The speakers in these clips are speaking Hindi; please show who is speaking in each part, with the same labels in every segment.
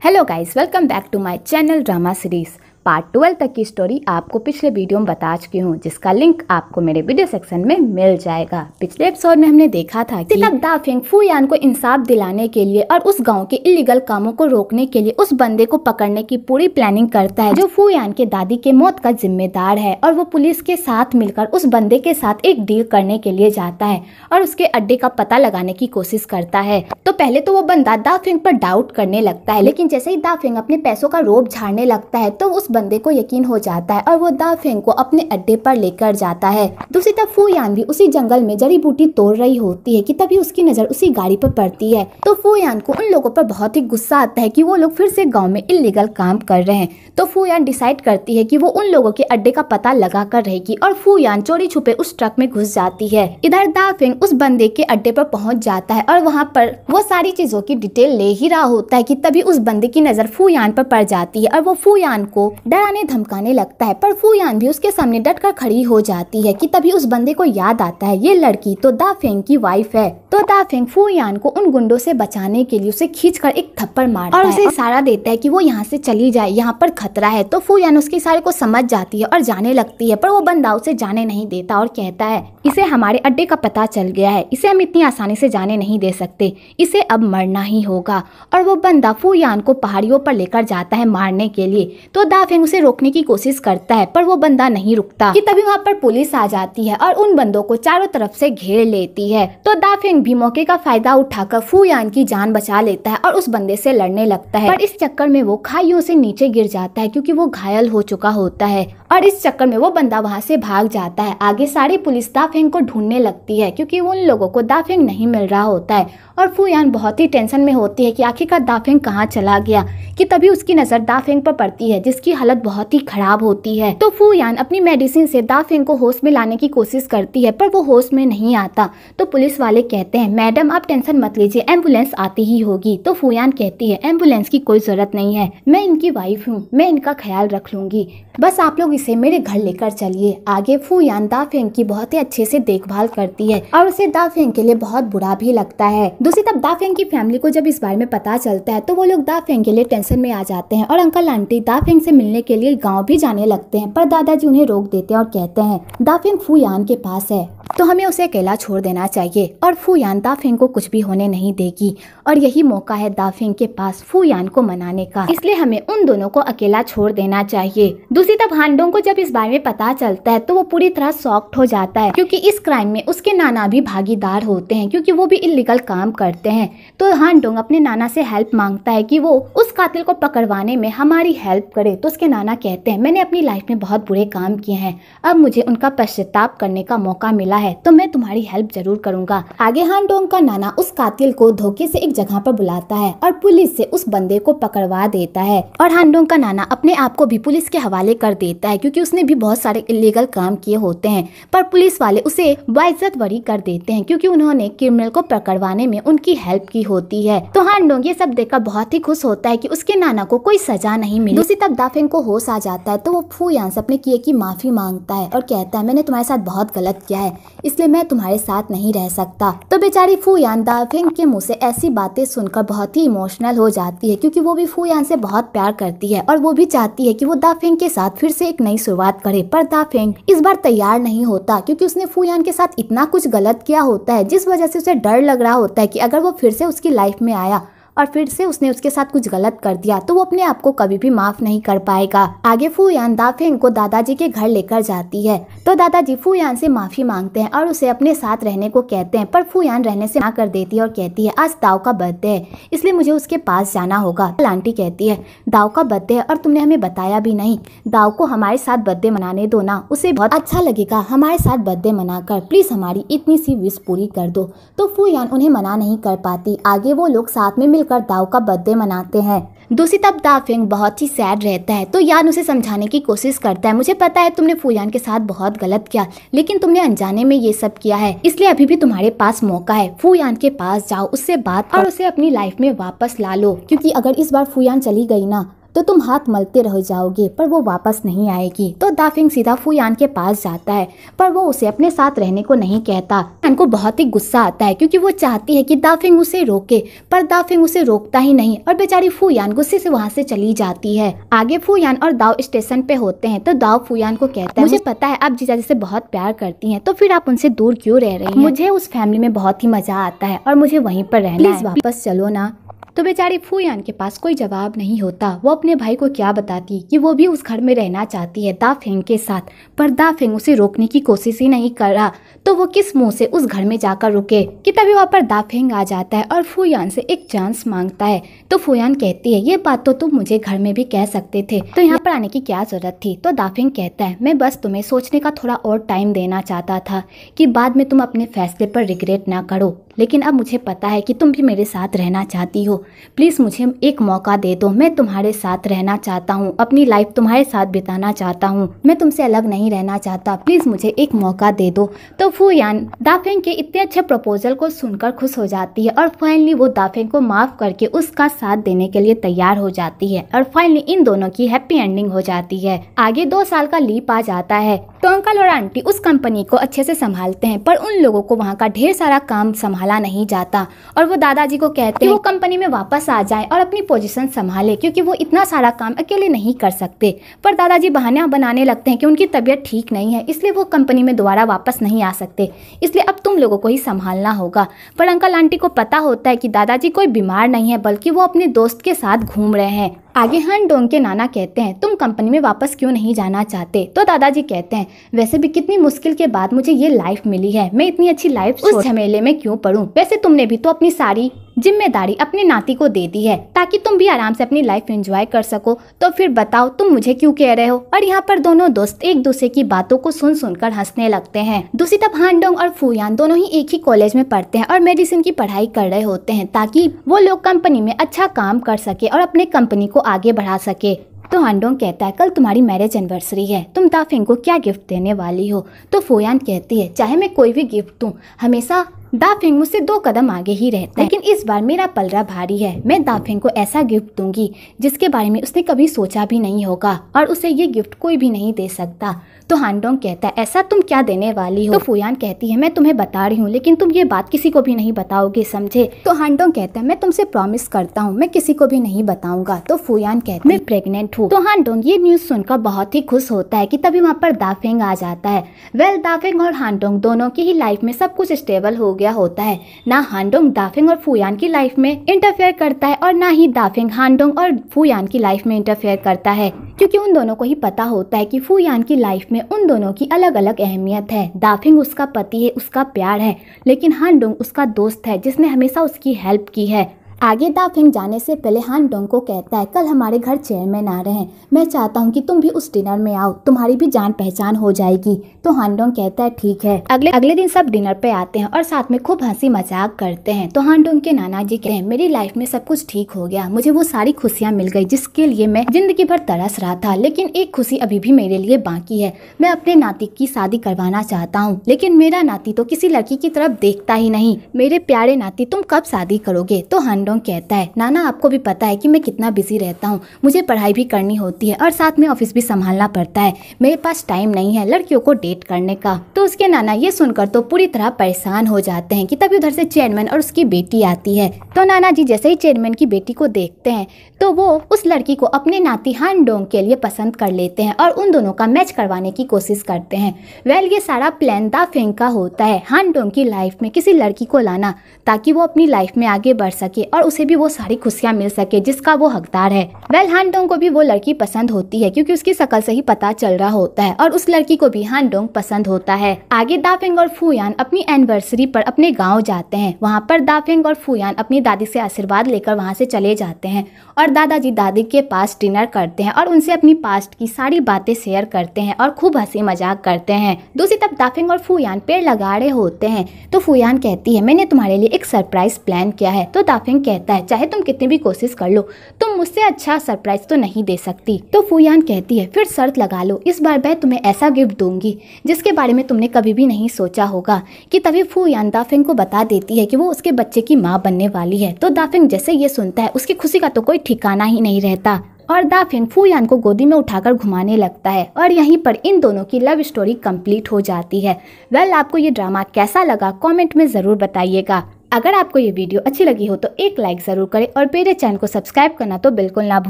Speaker 1: Hello guys, welcome back to my channel drama series. Part twelve तक की स्टोरी आपको पिछले वीडियो में बता चुकी हूँ जिसका लिंक आपको मेरे वीडियो सेक्शन में मिल जाएगा पिछले एपिसोड में हमने देखा था कि तब दाफिंग फूयान को इंसाफ दिलाने के लिए और उस गाँव के इलीगल कामों को रोकने के लिए उस बंदे को पकड़ने की पूरी प्लानिंग करता है जो फूयान के दादी के मौत का जिम्मेदार है और वो पुलिस के साथ मिलकर उस बंदे के साथ एक डील करने के लिए जाता है और उसके अड्डे का पता लगाने की कोशिश करता है तो पहले तो वो बंदा दाफिंग पर डाउट करने लगता है लेकिन जैसे ही दाफिंग अपने पैसों का रोप झाड़ने लगता है तो उस बंदे को यकीन हो जाता है और वो दा फेंग को अपने अड्डे पर लेकर जाता है दूसरी तरफ फूयान भी उसी जंगल में जड़ी बूटी तोड़ रही होती है कि तभी उसकी नज़र उसी गाड़ी पर पड़ती है तो फूयान को उन लोगों पर बहुत ही गुस्सा आता है कि वो लोग फिर से गाँव में इलीगल काम कर रहे हैं तो फूयान डिसाइड करती है कि वो उन लोगों के अड्डे का पता लगा कर रहेगी और फू यान चोरी छुपे उस ट्रक में घुस जाती है इधर दा फेंग उस बंदे के अड्डे पर पहुँच जाता है और वहाँ पर वो सारी चीजों की डिटेल ले ही रहा होता है कि तभी उस बंदे की नजर फूयान पर पड़ जाती है और वो फूयान को डराने धमकाने लगता है पर फूयान भी उसके सामने डट कर खड़ी हो जाती है कि तभी उस बंदे को याद आता है ये लड़की तो दा फेंग की वाइफ है तो दा फेंग फूयान को उन गुंडों से बचाने के लिए उसे खींच कर एक थप्पड़ मारता और उसे इशारा देता है कि वो यहाँ से चली जाए यहाँ पर खतरा है तो फूयान उसके इशारे को समझ जाती है और जाने लगती है पर वो बंदा उसे जाने नहीं देता और कहता है इसे हमारे अड्डे का पता चल गया है इसे हम इतनी आसानी से जाने नहीं दे सकते इसे अब मरना ही होगा और वो बंदा फूयान को पहाड़ियों पर लेकर जाता है मारने के लिए तो दा फेंग उसे रोकने की कोशिश करता है पर वो बंदा नहीं रुकता कि तभी वहाँ पर पुलिस आ जाती है और उन बंदों को चारों तरफ से घेर लेती है तो दा फेंग भी मौके का फायदा उठाकर फूयान की जान बचा लेता है और उस बंदे से लड़ने लगता है पर इस चक्कर में वो खाइयों से नीचे गिर जाता है क्योंकि वो घायल हो चुका होता है और इस चक्कर में वो बंदा वहाँ से भाग जाता है आगे सारी पुलिस दाफेंग को ढूंढने लगती है क्योंकि उन लोगों को दाफेंग नहीं मिल रहा होता है और फूयान बहुत ही टेंशन में होती है कि आखिरकार दाफेंग कहाँ चला गया कि तभी उसकी नज़र दाफेंग पर पड़ती है जिसकी हालत बहुत ही खराब होती है तो फूयान अपनी मेडिसिन से दाफेंग को होश में लाने की कोशिश करती है पर वो होश में नहीं आता तो पुलिस वाले कहते हैं मैडम आप टेंशन मत लीजिए एम्बुलेंस आती ही होगी तो फूयान कहती है एम्बुलेंस की कोई ज़रूरत नहीं है मैं इनकी वाइफ हूँ मैं इनका ख्याल रख लूंगी बस आप लोग इसे मेरे घर लेकर चलिए आगे फू यान दाफेंग की बहुत ही अच्छे से देखभाल करती है और उसे दाफेंग के लिए बहुत बुरा भी लगता है दूसरी तरफ दाफेंग की फैमिली को जब इस बारे में पता चलता है तो वो लोग दाफेंग के लिए टेंशन में आ जाते हैं और अंकल आंटी दाफेंग से मिलने के लिए गाँव भी जाने लगते हैं पर दादाजी उन्हें रोक देते हैं और कहते हैं दाफेंग यान के पास है तो हमें उसे अकेला छोड़ देना चाहिए और फू यान दाफेंग को कुछ भी होने नहीं देगी और यही मौका है दाफेंग के पास फू यान को मनाने का इसलिए हमें उन दोनों को अकेला छोड़ देना चाहिए दूसरी तरफ हांडो शिवम को जब इस बारे में पता चलता है तो वो पूरी तरह सॉफ्ट हो जाता है क्योंकि इस क्राइम में उसके नाना भी भागीदार होते हैं क्योंकि वो भी इलीगल काम करते हैं तो हान डोंग अपने नाना से हेल्प मांगता है कि वो उस उस कातिल को पकड़वाने में हमारी हेल्प करे तो उसके नाना कहते हैं मैंने अपनी लाइफ में बहुत बुरे काम किए हैं अब मुझे उनका पश्चाताप करने का मौका मिला है तो मैं तुम्हारी हेल्प जरूर करूंगा आगे हान डोंग का नाना उस कातिल को धोखे से एक जगह पर बुलाता है और पुलिस से उस बंदे को पकड़वा देता है और हान डोंग का नाना अपने आप को भी पुलिस के हवाले कर देता है क्यूँकी उसने भी बहुत सारे इलीगल काम किए होते हैं पर पुलिस वाले उसे बाइजत वरी कर देते हैं क्यूँकी उन्होंने क्रिमिनल को पकड़वाने में उनकी हेल्प की होती है तो हान डोंग ये सब देखकर बहुत ही खुश होता है कि कि उसके नाना को कोई सजा नहीं मिली दूसरी तक दाफेंग को होश आ जाता है तो वो फू यान से अपने किए की माफी मांगता है और कहता है मैंने तुम्हारे साथ बहुत गलत किया है इसलिए मैं तुम्हारे साथ नहीं रह सकता तो बेचारी फू यान दाफेंग के मुँह से ऐसी बातें सुनकर बहुत ही इमोशनल हो जाती है क्यूँकी वो भी फू यान से बहुत प्यार करती है और वो भी चाहती है की वो दाफेंग के साथ फिर से एक नई शुरुआत करे पर दाफेंग इस बार तैयार नहीं होता क्यूँकी उसने फूयान के साथ इतना कुछ गलत किया होता है जिस वजह से उसे डर लग रहा होता है की अगर वो फिर से उसकी लाइफ में आया और फिर से उसने उसके साथ कुछ गलत कर दिया तो वो अपने आप को कभी भी माफ नहीं कर पाएगा आगे फूयान दाफेन को दादाजी के घर लेकर जाती है तो दादाजी फूयान से माफी मांगते हैं और उसे अपने साथ रहने को कहते हैं पर फूयान रहने से ना कर देती है और कहती है आज दाव का बर्थडे है इसलिए मुझे उसके पास जाना होगा तो आंटी कहती है दाव का बर्थडे है और तुमने हमें बताया भी नहीं दाव को हमारे साथ बर्थडे मनाने दो ना उसे बहुत अच्छा लगेगा हमारे साथ बर्थडे मनाकर प्लीज हमारी इतनी सी विश पूरी कर दो तो फूयान उन्हें मना नहीं कर पाती आगे वो लोग साथ में मिल मिलकर दाओ का बर्थडे मनाते हैं दूसरी तब दाफिंग बहुत ही सैड रहता है तो यान उसे समझाने की कोशिश करता है मुझे पता है तुमने फूयान के साथ बहुत गलत किया लेकिन तुमने अनजाने में ये सब किया है इसलिए अभी भी तुम्हारे पास मौका है फूयान के पास जाओ उससे बात और उसे अपनी लाइफ में वापस ला लो क्योंकि अगर इस बार फूयान चली गई ना तो तुम हाथ मलते रह जाओगे पर वो वापस नहीं आएगी तो दाफिंग सीधा फुयान के पास जाता है पर वो उसे अपने साथ रहने को नहीं कहता फुयान को बहुत ही गुस्सा आता है क्योंकि वो चाहती है कि दाफिंग उसे रोके पर दाफिंग उसे रोकता ही नहीं और बेचारी फुयान गुस्से से वहाँ से चली जाती है आगे फुयान और दाव स्टेशन पे होते हैं तो दाव फुयान को कहता है मुझे पता है आप जी से बहुत प्यार करती है तो फिर आप उनसे दूर क्यों रह रही हैं मुझे उस फैमिली में बहुत ही मजा आता है और मुझे वहीं पर रहना प्लीज वापस चलो ना तो बेचारी फूयान के पास कोई जवाब नहीं होता वो अपने भाई को क्या बताती कि वो भी उस घर में रहना चाहती है दा फेंग के साथ पर दा फेंग उसे रोकने की कोशिश ही नहीं कर रहा तो वो किस मुंह से उस घर में जाकर रुके कि तभी वहाँ पर दा फेंग आ जाता है और फूयान से एक चांस मांगता है तो फूयान कहती है ये बात तो तुम मुझे घर में भी कह सकते थे तो यहाँ पर आने की क्या जरूरत थी तो दाफेंग कहता है मैं बस तुम्हें सोचने का थोड़ा और टाइम देना चाहता था कि बाद में तुम अपने फैसले पर रिग्रेट ना करो लेकिन अब मुझे पता है कि तुम भी मेरे साथ रहना चाहती हो प्लीज़ मुझे एक मौका दे दो मैं तुम्हारे साथ रहना चाहता हूँ अपनी लाइफ तुम्हारे साथ बिताना चाहता हूँ मैं तुमसे अलग नहीं रहना चाहता प्लीज़ मुझे एक मौका दे दो तो फूयान दाफेंग के इतने अच्छे प्रपोजल को सुनकर खुश हो जाती है और फाइनली वो दाफेंग को माफ़ करके उसका साथ देने के लिए तैयार हो जाती है और फाइनली इन दोनों की हैप्पी एंडिंग हो जाती है आगे दो साल का लीप आ जाता है टोंकल और आंटी उस कंपनी को अच्छे से संभालते हैं पर उन लोगों को वहाँ का ढेर सारा काम संभाला नहीं जाता और वो दादाजी को कहते हैं वो कंपनी में वापस आ जाए और अपनी पोजीशन संभाले क्योंकि वो इतना सारा काम अकेले नहीं कर सकते पर दादाजी बहाना बनाने लगते हैं कि उनकी तबीयत ठीक नहीं है इसलिए वो कंपनी में दोबारा वापस नहीं आ सकते इसलिए अब लोगों को ही संभालना होगा पर अंकल आंटी को पता होता है कि दादाजी कोई बीमार नहीं है बल्कि वो अपने दोस्त के साथ घूम रहे हैं आगे हन डोंग के नाना कहते हैं तुम कंपनी में वापस क्यों नहीं जाना चाहते तो दादाजी कहते हैं वैसे भी कितनी मुश्किल के बाद मुझे ये लाइफ मिली है मैं इतनी अच्छी लाइफ उस झमेले में क्यों पड़ूँ वैसे तुमने भी तो अपनी सारी जिम्मेदारी अपने नाती को दे दी है ताकि तुम भी आराम से अपनी लाइफ एंजॉय कर सको तो फिर बताओ तुम मुझे क्यों कह रहे हो और यहाँ पर दोनों दोस्त एक दूसरे की बातों को सुन सुनकर हंसने लगते हैं दूसरी तरफ हांडोंग और फुयान दोनों ही एक ही कॉलेज में पढ़ते हैं और मेडिसिन की पढ़ाई कर रहे होते हैं ताकि वो लोग कंपनी में अच्छा काम कर सके और अपने कंपनी को आगे बढ़ा सके तो हांडोंग कहता है कल तुम्हारी मैरिज एनिवर्सरी है तुम ताफिंग को क्या गिफ्ट देने वाली हो तो फोयान कहती है चाहे मैं कोई भी गिफ्ट दूँ हमेशा दाफिंग मुझसे दो कदम आगे ही रहता है लेकिन इस बार मेरा पलरा भारी है मैं दाफिंग को ऐसा गिफ्ट दूंगी जिसके बारे में उसने कभी सोचा भी नहीं होगा और उसे ये गिफ्ट कोई भी नहीं दे सकता तो हांडोंग कहता है ऐसा तुम क्या देने वाली हो तो फुयान कहती है मैं तुम्हें बता रही हूँ लेकिन तुम ये बात किसी को भी नहीं बताओगे समझे तो हांडोंग कहता है मैं तुमसे प्रॉमिस करता हूँ मैं किसी को भी नहीं बताऊंगा तो फुयान है मैं प्रेगनेंट हूँ तो हांडोंग ये न्यूज सुनकर बहुत ही खुश होता है की तभी वहाँ पर दाफेंग आ जाता है वेल दाफेंग और हांडोंग दोनों की ही लाइफ में सब कुछ स्टेबल होगा गया होता है ना हांडोंग दाफेंग और फुयान की लाइफ में इंटरफेयर करता है और ना ही दाफेंग हांडोंग और फुयान की लाइफ में इंटरफेयर करता है क्योंकि उन दोनों को ही पता होता है कि फुयान की लाइफ में उन दोनों की अलग अलग अहमियत है दाफिंग उसका पति है उसका प्यार है लेकिन हांडोंग उसका दोस्त है जिसने हमेशा उसकी हेल्प की है आगे दाफिंग जाने से पहले हान डोंग को कहता है कल हमारे घर चेयरमैन आ रहे हैं मैं चाहता हूँ कि तुम भी उस डिनर में आओ तुम्हारी भी जान पहचान हो जाएगी तो हान डोंग कहता है ठीक है अगले अगले दिन सब डिनर पे आते हैं और साथ में खूब हंसी मजाक करते हैं तो हान डोंग के नाना जी कहे मेरी लाइफ में सब कुछ ठीक हो गया मुझे वो सारी खुशियाँ मिल गई जिसके लिए मैं जिंदगी भर तरस रहा था लेकिन एक खुशी अभी भी मेरे लिए बाकी है मैं अपने नाती की शादी करवाना चाहता हूँ लेकिन मेरा नाती तो किसी लड़की की तरफ देखता ही नहीं मेरे प्यारे नाती तुम कब शादी करोगे तो हान डोंग कहता है नाना आपको भी पता है कि मैं कितना बिजी रहता हूँ मुझे पढ़ाई भी करनी होती है और साथ में ऑफिस भी संभालना पड़ता है मेरे पास टाइम नहीं है लड़कियों को डेट करने का तो उसके नाना ये सुनकर तो पूरी तरह परेशान हो जाते हैं कि तभी उधर से चेयरमैन और उसकी बेटी आती है तो नाना जी जैसे ही चेयरमैन की बेटी को देखते हैं तो वो उस लड़की को अपने नाती हान डोंग के लिए पसंद कर लेते हैं और उन दोनों का मैच करवाने की कोशिश करते हैं वेल ये सारा प्लान दा फेंग का होता है हान डोंग की लाइफ में किसी लड़की को लाना ताकि वो अपनी लाइफ में आगे बढ़ सके और और उसे भी वो सारी खुशियाँ मिल सके जिसका वो हकदार है वेल हान को भी वो लड़की पसंद होती है क्यूँकी उसकी शकल से ही पता चल रहा होता है और उस लड़की को भी हैंडोंग पसंद होता है आगे दाफेंग और फूयान अपनी एनिवर्सरी पर अपने गाँव जाते हैं वहाँ पर दाफेंग और फूयान अपनी दादी ऐसी आशीर्वाद लेकर वहाँ ऐसी चले जाते हैं और दादाजी दादी के पास डिनर करते हैं और उनसे अपनी पास्ट की सारी बातें शेयर करते हैं और खूब हंसी मजाक करते हैं दूसरी तरफ दाफिंग और फूयान पेड़ लगा रहे होते हैं तो फूयान कहती है मैंने तुम्हारे लिए एक सरप्राइज प्लान किया है तो दाफिंग कहता है चाहे तुम कितनी भी कोशिश कर लो तुम मुझसे अच्छा सरप्राइज तो नहीं दे सकती तो फूयान कहती है फिर शर्त लगा लो इस बार मैं तुम्हें ऐसा गिफ्ट दूंगी जिसके बारे में तुमने कभी भी नहीं सोचा होगा कि तभी फूयान दाफिंग को बता देती है कि वो उसके बच्चे की माँ बनने वाली है तो दाफिंग जैसे ये सुनता है उसकी खुशी का तो कोई ठिकाना ही नहीं रहता और दाफिन फूयान को गोदी में उठाकर घुमाने लगता है और यहीं पर इन दोनों की लव स्टोरी कंप्लीट हो जाती है वेल आपको ये ड्रामा कैसा लगा कमेंट में ज़रूर बताइएगा अगर आपको ये वीडियो अच्छी लगी हो तो एक लाइक ज़रूर करें और मेरे चैनल को सब्सक्राइब करना तो बिल्कुल ना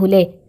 Speaker 1: भूलें